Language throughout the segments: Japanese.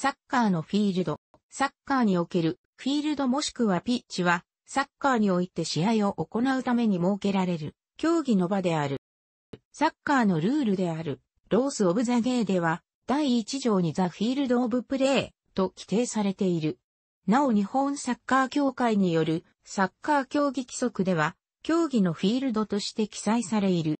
サッカーのフィールド、サッカーにおけるフィールドもしくはピッチは、サッカーにおいて試合を行うために設けられる、競技の場である。サッカーのルールである、ロース・オブ・ザ・ゲーでは、第1条にザ・フィールド・オブ・プレーと規定されている。なお日本サッカー協会によるサッカー競技規則では、競技のフィールドとして記載されいる。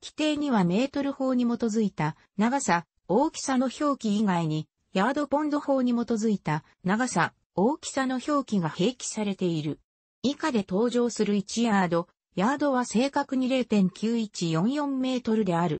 規定にはメートル法に基づいた長さ、大きさの表記以外に、ヤードポンド法に基づいた長さ、大きさの表記が併記されている。以下で登場する1ヤード、ヤードは正確に0.9144メートルである。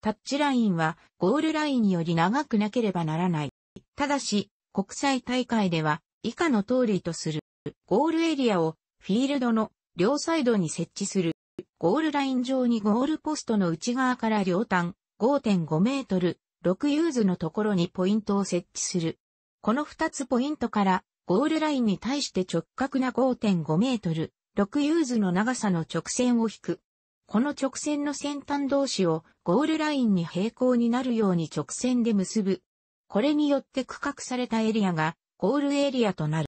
タッチラインはゴールラインより長くなければならない。ただし、国際大会では以下の通りとする。ゴールエリアをフィールドの両サイドに設置する。ゴールライン上にゴールポストの内側から両端5.5メートル、6ユーズのところにポイントを設置する。この2つポイントからゴールラインに対して直角な5.5メートル、6ユーズの長さの直線を引く。この直線の先端同士をゴールラインに平行になるように直線で結ぶ。これによって区画されたエリアがゴールエリアとなる。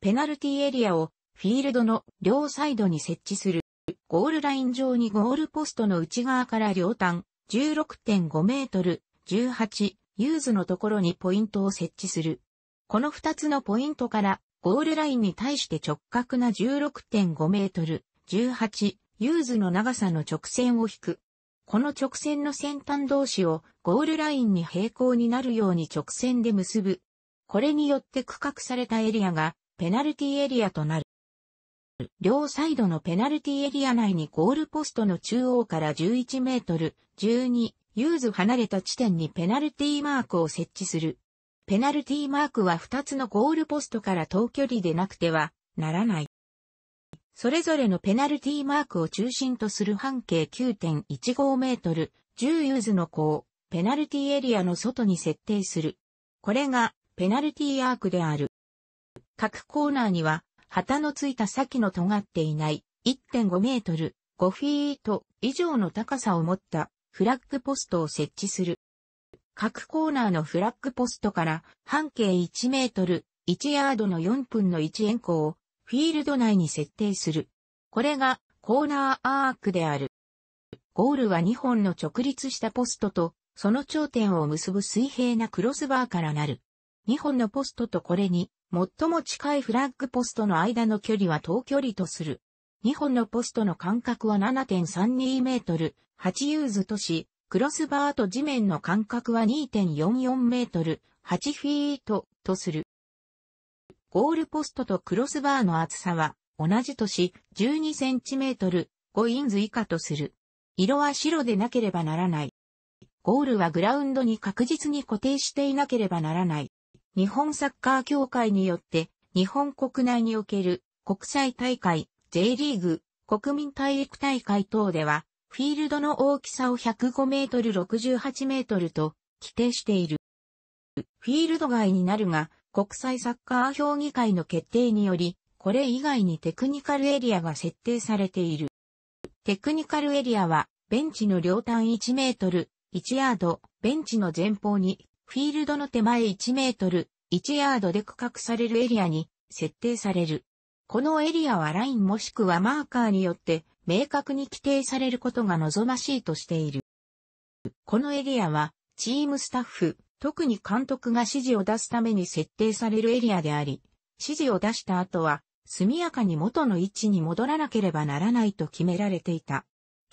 ペナルティエリアをフィールドの両サイドに設置する。ゴールライン上にゴールポストの内側から両端、16.5メートル、18、ユーズのところにポイントを設置する。この2つのポイントからゴールラインに対して直角な16.5メートル、18、ユーズの長さの直線を引く。この直線の先端同士をゴールラインに平行になるように直線で結ぶ。これによって区画されたエリアがペナルティエリアとなる。両サイドのペナルティエリア内にゴールポストの中央から11メートル、12、ユーズ離れた地点にペナルティマークを設置する。ペナルティマークは2つのゴールポストから等距離でなくてはならない。それぞれのペナルティマークを中心とする半径9.15メートル、10ユーズの弧をペナルティエリアの外に設定する。これがペナルティアークである。各コーナーには旗のついた先の尖っていない1.5メートル5フィート以上の高さを持ったフラッグポストを設置する。各コーナーのフラッグポストから半径1メートル1ヤードの4分の1円弧をフィールド内に設定する。これがコーナーアークである。ゴールは2本の直立したポストとその頂点を結ぶ水平なクロスバーからなる。2本のポストとこれに最も近いフラッグポストの間の距離は等距離とする。2本のポストの間隔は7.32メートル、8ユーズとし、クロスバーと地面の間隔は2.44メートル、8フィートとする。ゴールポストとクロスバーの厚さは同じとし、12センチメートル、5インズ以下とする。色は白でなければならない。ゴールはグラウンドに確実に固定していなければならない。日本サッカー協会によって、日本国内における国際大会、J リーグ、国民体育大会等では、フィールドの大きさを105メートル68メートルと規定している。フィールド外になるが、国際サッカー評議会の決定により、これ以外にテクニカルエリアが設定されている。テクニカルエリアは、ベンチの両端1メートル、1ヤード、ベンチの前方にフィールドの手前1メートル、1ヤードで区画されるエリアに設定される。このエリアはラインもしくはマーカーによって明確に規定されることが望ましいとしている。このエリアはチームスタッフ、特に監督が指示を出すために設定されるエリアであり、指示を出した後は速やかに元の位置に戻らなければならないと決められていた。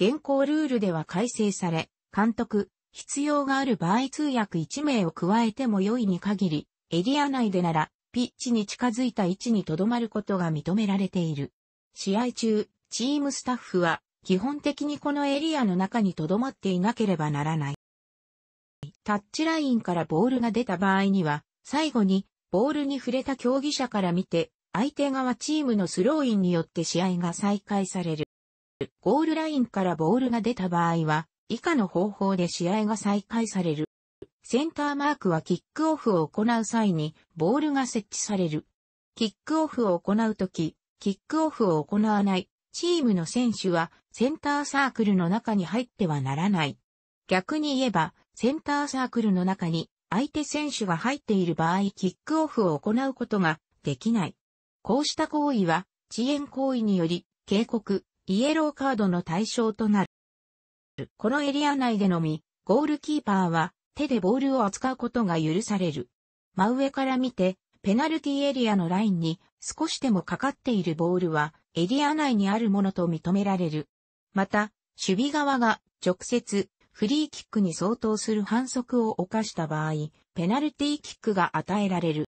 現行ルールでは改正され、監督、必要がある場合通訳1名を加えても良いに限り、エリア内でなら、ピッチに近づいた位置に留まることが認められている。試合中、チームスタッフは、基本的にこのエリアの中に留まっていなければならない。タッチラインからボールが出た場合には、最後に、ボールに触れた競技者から見て、相手側チームのスローインによって試合が再開される。ゴールラインからボールが出た場合は、以下の方法で試合が再開される。センターマークはキックオフを行う際にボールが設置される。キックオフを行うとき、キックオフを行わないチームの選手はセンターサークルの中に入ってはならない。逆に言えば、センターサークルの中に相手選手が入っている場合キックオフを行うことができない。こうした行為は遅延行為により警告、イエローカードの対象となる。る。このエリア内でのみ、ゴールキーパーは手でボールを扱うことが許される。真上から見て、ペナルティエリアのラインに少しでもかかっているボールはエリア内にあるものと認められる。また、守備側が直接フリーキックに相当する反則を犯した場合、ペナルティキックが与えられる。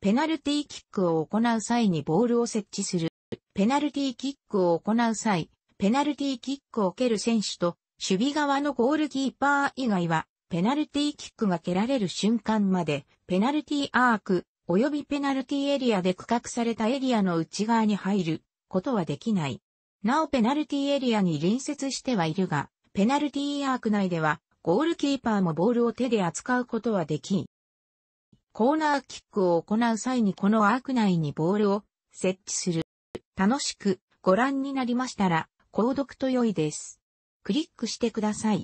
ペナルティキックを行う際にボールを設置する。ペナルティキックを行う際、ペナルティーキックを蹴る選手と、守備側のゴールキーパー以外は、ペナルティーキックが蹴られる瞬間まで、ペナルティーアーク、及びペナルティーエリアで区画されたエリアの内側に入ることはできない。なおペナルティーエリアに隣接してはいるが、ペナルティーアーク内では、ゴールキーパーもボールを手で扱うことはでき、コーナーキックを行う際にこのアーク内にボールを設置する。楽しくご覧になりましたら、購読と良いです。クリックしてください。